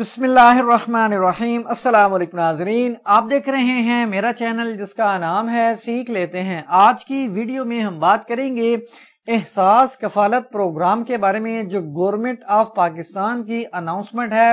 बिस्मिल्लाहिर्रहमानिर्रहीम अस्सलाम वालेकुम नाजरीन आप देख रहे हैं मेरा चैनल जिसका नाम है सीख लेते हैं आज की वीडियो में हम बात करेंगे एहसास कफालत प्रोग्राम के बारे में जो गवर्नमेंट ऑफ पाकिस्तान की अनाउंसमेंट है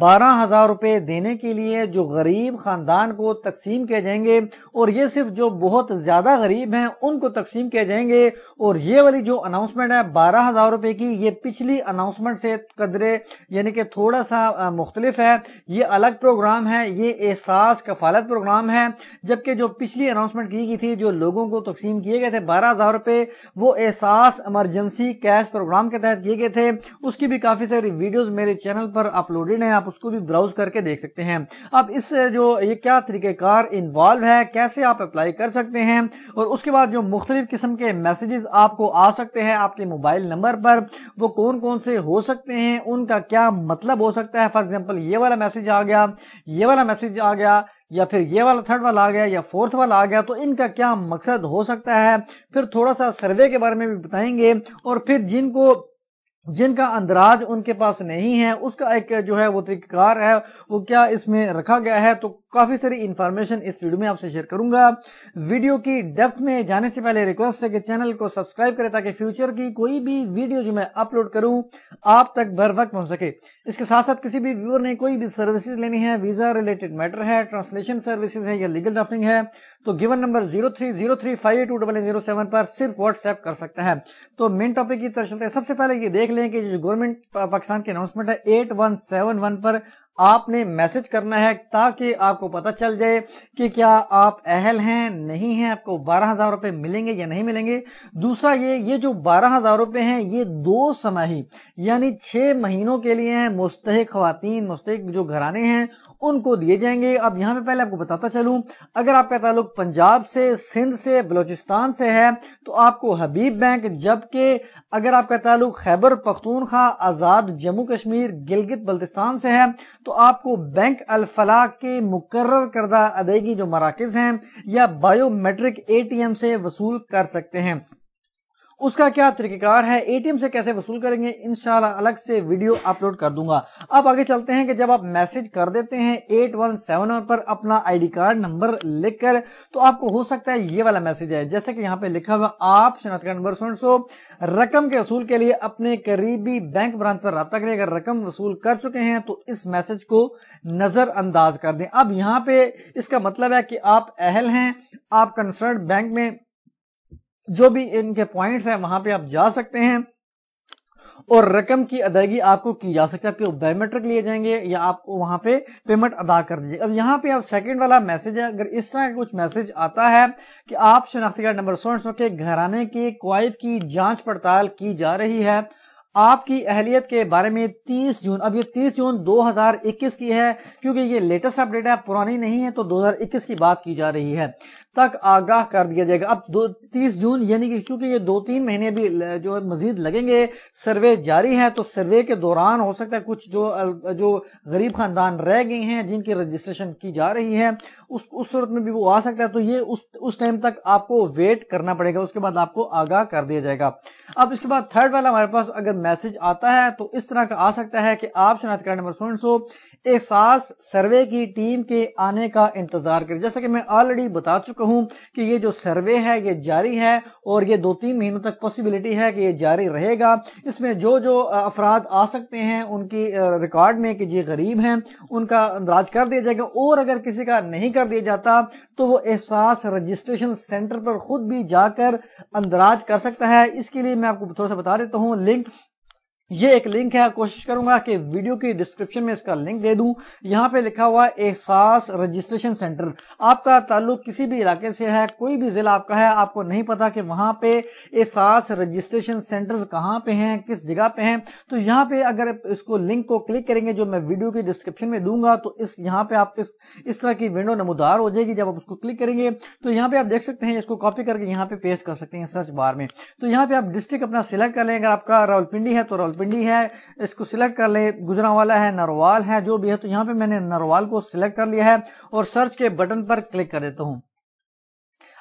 बारह हजार रुपए देने के लिए जो गरीब खानदान को तकसीम किए जाएंगे और ये सिर्फ जो बहुत ज्यादा गरीब हैं उनको तकसीम किए जाएंगे और ये वाली जो अनाउंसमेंट है बारह हजार रुपए की ये पिछली अनाउंसमेंट से कदरे यानी कि थोड़ा सा मुख्तलिफ है ये अलग प्रोग्राम है ये एहसास कफालत प्रोग्राम है जबकि जो पिछली अनाउंसमेंट की गई थी जो लोगों को तकसीम किए गए थे बारह हजार रुपए वो एहसास इमरजेंसी कैश प्रोग्राम के तहत किए गए थे उसकी भी काफी सारी वीडियोज मेरे चैनल पर अपलोडेड है आप उसको भी ब्राउज करके देख सकते हैं अब इस जो ये क्या तरीक़ेकार इन्वॉल्व है कैसे आप अप्लाई कर सकते हैं और उसके बाद जो मुख्तलिफ किस्म के मैसेजेस आपको आ सकते हैं आपके मोबाइल नंबर पर वो कौन कौन से हो सकते हैं उनका क्या मतलब हो सकता है फॉर एग्जाम्पल ये वाला मैसेज आ गया ये वाला मैसेज आ गया या फिर ये वाला थर्ड वाला आ गया या फोर्थ वाला आ गया तो इनका क्या मकसद हो सकता है फिर थोड़ा सा सर्वे के बारे में भी बताएंगे और फिर जिनको जिनका अंदराज उनके पास नहीं है उसका एक जो है वो तरीक़ार है वो क्या इसमें रखा गया है तो काफ़ी सारी इन्फॉर्मेशन इस वीडियो में आपसे शेयर करूंगा वीडियो की डेप्थ में जाने से पहले रिक्वेस्ट है कि चैनल को सब्सक्राइब करें ताकि फ्यूचर की कोई भी वीडियो जो मैं अपलोड करूं आप तक बर वक्त पहुंच सके इसके साथ साथ किसी भी व्यूअर ने कोई भी सर्विसेज लेनी है वीज़ा रिलेटेड मैटर है ट्रांसलेशन सर्विसेज है या लीगल ड्राफ्टिंग है तो given number zero three zero three five two double zero seven पर सिर्फ व्हाट्सएप कर सकते हैं तो मेन टॉपिक की तरफ चलते हैं सबसे पहले ये देख देख लें कि जो गवर्नमेंट पाकिस्तान की अनाउंसमेंट है एट वन सेवन वन पर आपने मैसेज करना है ताकि आपको पता चल जाए कि क्या आप अहल हैं नहीं हैं आपको बारह हजार रुपये मिलेंगे या नहीं मिलेंगे दूसरा ये ये जो बारह हजार रुपये हैं ये दो समाही यानी छः महीनों के लिए हैं मुस्तक खातन मुस्तक जो घराने हैं उनको दिए जाएंगे अब यहाँ पे पहले आपको बताता चलूं अगर आपका ताल्लुक पंजाब से सिंध से बलोचिस्तान से है तो आपको हबीब बैंक जबकि अगर आपका ताल्लुक खैबर पख्तूनखा आज़ाद जम्मू कश्मीर गिलगित बल्तिस्तान से है तो आपको बैंक अलफला के मुकर करदा अदायगी जो मराकज हैं या बायोमेट्रिक ए टी एम से वसूल कर सकते हैं उसका क्या तरीकेकार है एटीएम से कैसे वसूल करेंगे इनशाला अलग से वीडियो अपलोड कर दूंगा अब आगे चलते हैं कि जब आप मैसेज कर देते हैं एट वन सेवन पर अपना आईडी कार्ड नंबर लिखकर तो आपको हो सकता है ये वाला मैसेज है जैसे कि यहाँ पे लिखा हुआ आप का नंबर सुन सो रकम के वसूल के लिए अपने करीबी बैंक ब्रांच पर रब्ता करें अगर रकम वसूल कर चुके हैं तो इस मैसेज को नजरअंदाज कर दें अब यहाँ पे इसका मतलब है कि आप अहल हैं आप कंसर्न बैंक में जो भी इनके पॉइंट्स हैं वहां पे आप जा सकते हैं और रकम की अदायगी आपको की जा सकती है आपके बायोमेट्रिक लिए जाएंगे या आपको वहां पे पेमेंट अदा कर दीजिए अब यहाँ पे आप सेकंड वाला मैसेज है अगर इस तरह का कुछ मैसेज आता है कि आप शनाख्ती कार्ड नंबर सोन सौ के घराने के क्वाइफ की जांच पड़ताल की जा रही है आपकी अहलियत के बारे में 30 जून अब ये 30 जून 2021 की है क्योंकि ये लेटेस्ट अपडेट है पुरानी नहीं है तो 2021 की बात की जा रही है तक आगाह कर दिया जाएगा अब दो तीस जून यानी कि क्योंकि ये दो तीन महीने भी जो मजीद लगेंगे सर्वे जारी है तो सर्वे के दौरान हो सकता है कुछ जो जो गरीब खानदान रह गए हैं जिनकी रजिस्ट्रेशन की जा रही है उस उस सूरत में भी वो आ सकता है तो ये उस उस टाइम तक आपको वेट करना पड़ेगा उसके बाद आपको आगाह कर दिया जाएगा अब इसके बाद थर्ड वाला हमारे पास अगर मैसेज आता है तो इस तरह का आ सकता है कि आप शनात कार्ड नंबर सुन सो एहसास सर्वे की टीम के आने का इंतजार करें जैसा कि मैं ऑलरेडी बता चुका कहूं कि ये जो सर्वे है ये जारी है और ये दो तीन महीनों तक पॉसिबिलिटी है कि ये जारी रहेगा इसमें जो जो अफराद आ सकते हैं उनकी रिकॉर्ड में कि ये गरीब हैं उनका अंदाज कर दिया जाएगा और अगर किसी का नहीं कर दिया जाता तो वो एहसास रजिस्ट्रेशन सेंटर पर खुद भी जाकर अंदराज कर सकता है इसके लिए मैं आपको थोड़ा सा बता देता हूँ लिंक ये एक लिंक है कोशिश करूंगा कि वीडियो की डिस्क्रिप्शन में इसका लिंक दे दूं यहाँ पे लिखा हुआ एहसास रजिस्ट्रेशन सेंटर आपका ताल्लुक किसी भी इलाके से है कोई भी जिला आपका है आपको नहीं पता कि वहां पे एहसास रजिस्ट्रेशन सेंटर्स कहाँ पे हैं किस जगह पे हैं तो यहाँ पे अगर इसको लिंक को क्लिक करेंगे जो मैं वीडियो की डिस्क्रिप्शन में दूंगा तो इस यहाँ पे आप इस, इस तरह की विंडो नमोदार हो जाएगी जब आप उसको क्लिक करेंगे तो यहाँ पे आप देख सकते हैं इसको कॉपी करके यहाँ पे पेश कर सकते हैं सर्च बार में तो यहाँ पे आप डिस्ट्रिक्ट अपना सिलेक्ट कर लें अगर आपका रावलपिंडी है तो रावल पिंडी है इसको सिलेक्ट कर ले गुजरा वाला है नरवाल है जो भी है तो यहाँ पे मैंने नरवाल को सिलेक्ट कर लिया है और सर्च के बटन पर क्लिक कर देता हूँ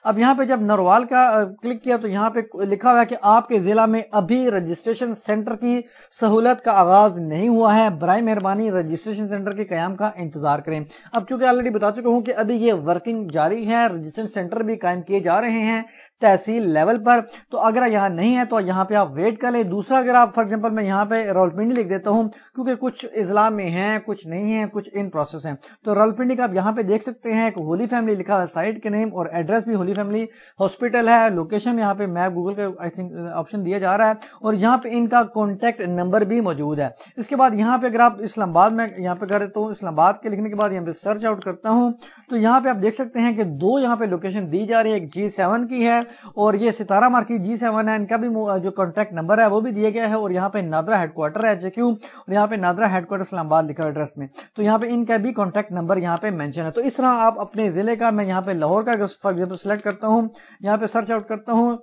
अब यहाँ पे जब नरवाल का क्लिक किया तो यहाँ पे लिखा हुआ है कि आपके जिला में अभी रजिस्ट्रेशन सेंटर की सहूलत का आगाज नहीं हुआ है बर मेहरबानी रजिस्ट्रेशन सेंटर के क्याम का इंतजार करें अब क्योंकि ऑलरेडी बता चुका हूँ कि अभी ये वर्किंग जारी है रजिस्ट्रेशन सेंटर भी कायम किए जा रहे हैं तहसील लेवल पर तो अगर यहाँ नहीं है तो यहाँ पे आप वेट कर लें दूसरा अगर आप फॉर एग्जाम्पल मैं यहाँ पे रोलपिंडी लिख देता हूँ क्योंकि कुछ इजला में है कुछ नहीं है कुछ इन प्रोसेस है तो रोलपिंडी का आप यहाँ पे देख सकते हैं एक होली फैमिली लिखा है साइट के नेम और एड्रेस भी होली होली फैमिली हॉस्पिटल है लोकेशन यहाँ पे मैप गूगल का आई थिंक ऑप्शन दिया जा रहा है और यहाँ पे इनका कॉन्टेक्ट नंबर भी मौजूद है इसके बाद यहाँ पे अगर आप इस्लामाबाद में यहाँ पे करते हो इस्लामाबाद के लिखने के बाद यहाँ पे सर्च आउट करता हूँ तो यहाँ पे आप देख सकते हैं कि दो यहाँ पे लोकेशन दी जा रही है एक जी सेवन की है और ये सितारा मार्केट जी सेवन है इनका भी जो कॉन्टेक्ट नंबर है वो भी दिया गया है और यहाँ पे नादरा हेडक्वार्टर है जेक्यू और यहाँ पे नादरा हेडक्वार्टर इस्लामाबाद लिखा एड्रेस में तो यहाँ पे इनका भी कॉन्टेक्ट नंबर यहाँ पे मैंशन है तो इस तरह आप अपने जिले का मैं यहाँ पे लाहौर का फॉर एग्जाम्पल सेलेक्ट सेलेक्ट करता हूं यहाँ पे सर्च आउट करता हूं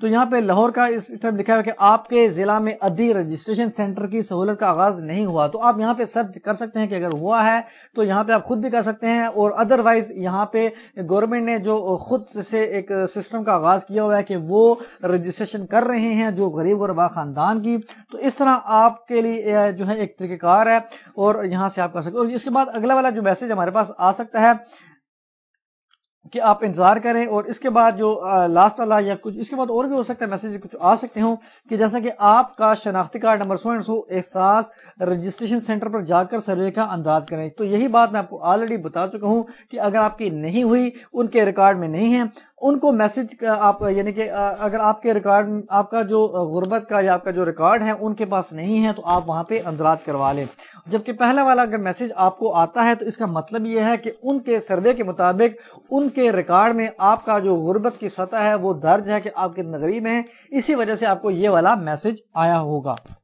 तो यहाँ पे लाहौर का इस तरफ लिखा है कि आपके जिला में अधी रजिस्ट्रेशन सेंटर की सहूलत का आगाज नहीं हुआ तो आप यहाँ पे सर्च कर सकते हैं कि अगर हुआ है तो यहाँ पे आप खुद भी कर सकते हैं और अदरवाइज यहाँ पे गवर्नमेंट ने जो खुद से एक सिस्टम का आगाज किया हुआ है कि वो रजिस्ट्रेशन कर रहे हैं जो गरीब गुरबा खानदान की तो इस तरह आपके लिए जो है एक तरीकेकार है और यहाँ से आप कर सकते और इसके बाद अगला वाला जो मैसेज हमारे पास आ सकता है कि आप इंतजार करें और इसके बाद जो लास्ट वाला या कुछ इसके बाद और भी हो सकता है मैसेज कुछ आ सकते हो कि जैसा कि आपका शनाख्ती card number so and so Ehsaas registration centre पर जाकर सर्वे का अंदाज करें तो यही बात मैं आपको ऑलरेडी बता चुका हूं कि अगर आपकी नहीं हुई उनके रिकॉर्ड में नहीं है उनको मैसेज आप यानी कि अगर आपके रिकॉर्ड आपका जो गुर्बत का या आपका जो रिकॉर्ड है उनके पास नहीं है तो आप वहां पे अंदराज करवा लें जबकि पहला वाला अगर मैसेज आपको आता है तो इसका मतलब यह है कि उनके सर्वे के मुताबिक उनके के रिकॉर्ड में आपका जो गुर्बत की सतह है वो दर्ज है कि आप कितने गरीब हैं इसी वजह से आपको ये वाला मैसेज आया होगा